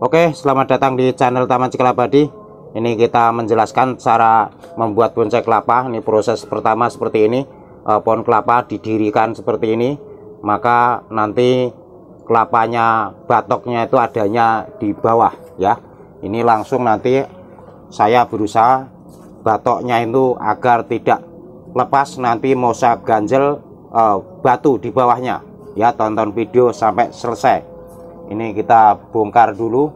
Oke, selamat datang di channel Taman Ciklabadi. Ini kita menjelaskan cara membuat bonsai kelapa. Ini proses pertama seperti ini. E, pohon kelapa didirikan seperti ini. Maka nanti kelapanya batoknya itu adanya di bawah ya. Ini langsung nanti saya berusaha batoknya itu agar tidak lepas nanti mau saya ganjel e, batu di bawahnya. Ya, tonton video sampai selesai ini kita bongkar dulu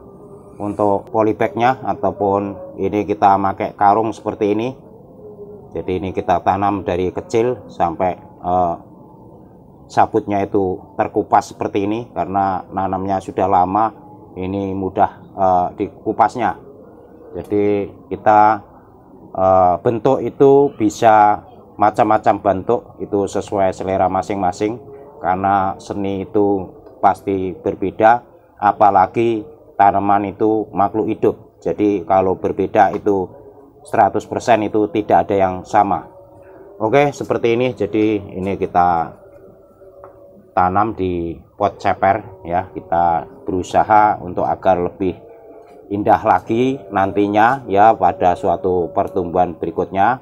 untuk polybagnya ataupun ini kita pakai karung seperti ini jadi ini kita tanam dari kecil sampai eh, sabutnya itu terkupas seperti ini karena nanamnya sudah lama ini mudah eh, dikupasnya jadi kita eh, bentuk itu bisa macam-macam bentuk itu sesuai selera masing-masing karena seni itu pasti berbeda apalagi tanaman itu makhluk hidup jadi kalau berbeda itu 100% itu tidak ada yang sama Oke seperti ini jadi ini kita tanam di pot ceper ya kita berusaha untuk agar lebih indah lagi nantinya ya pada suatu pertumbuhan berikutnya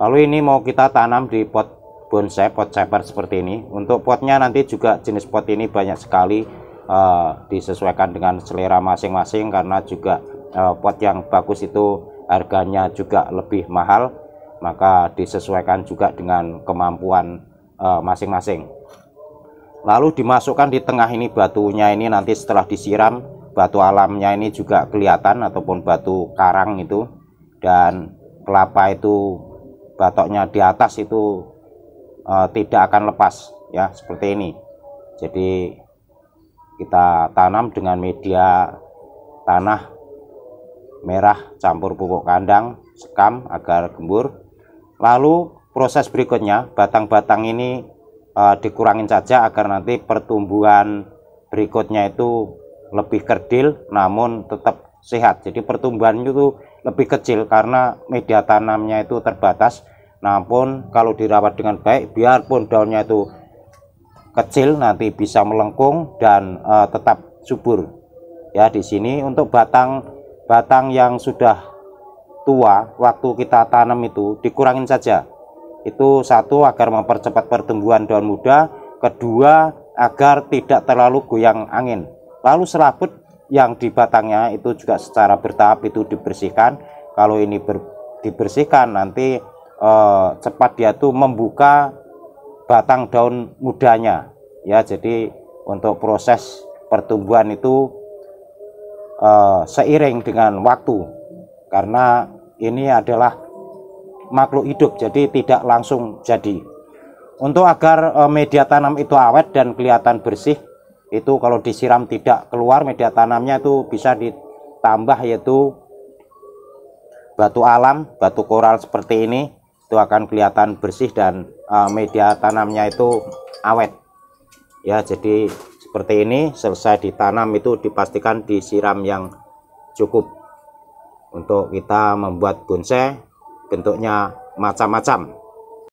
lalu ini mau kita tanam di pot bonsai pot ceper seperti ini untuk potnya nanti juga jenis pot ini banyak sekali uh, disesuaikan dengan selera masing-masing karena juga uh, pot yang bagus itu harganya juga lebih mahal maka disesuaikan juga dengan kemampuan eh, masing-masing uh, lalu dimasukkan di tengah ini batunya ini nanti setelah disiram batu alamnya ini juga kelihatan ataupun batu karang itu dan kelapa itu batoknya di atas itu Eh, tidak akan lepas ya seperti ini jadi kita tanam dengan media tanah merah campur pupuk kandang sekam agar gembur lalu proses berikutnya batang-batang ini uh, dikurangin saja agar nanti pertumbuhan berikutnya itu lebih kerdil namun tetap sehat jadi pertumbuhan itu lebih kecil karena media tanamnya itu terbatas namun kalau dirawat dengan baik biarpun daunnya itu kecil nanti bisa melengkung dan uh, tetap subur ya di sini untuk batang batang yang sudah tua waktu kita tanam itu dikurangin saja itu satu agar mempercepat pertumbuhan daun muda kedua agar tidak terlalu goyang angin lalu serabut yang di batangnya itu juga secara bertahap itu dibersihkan kalau ini ber, dibersihkan nanti eh, cepat dia tuh membuka batang daun mudanya ya jadi untuk proses pertumbuhan itu eh, seiring dengan waktu karena ini adalah makhluk hidup jadi tidak langsung jadi untuk agar eh, media tanam itu awet dan kelihatan bersih itu kalau disiram tidak keluar media tanamnya itu bisa ditambah yaitu batu alam batu koral seperti ini itu akan kelihatan bersih dan uh, media tanamnya itu awet ya jadi seperti ini selesai ditanam itu dipastikan disiram yang cukup untuk kita membuat bonsai bentuknya macam-macam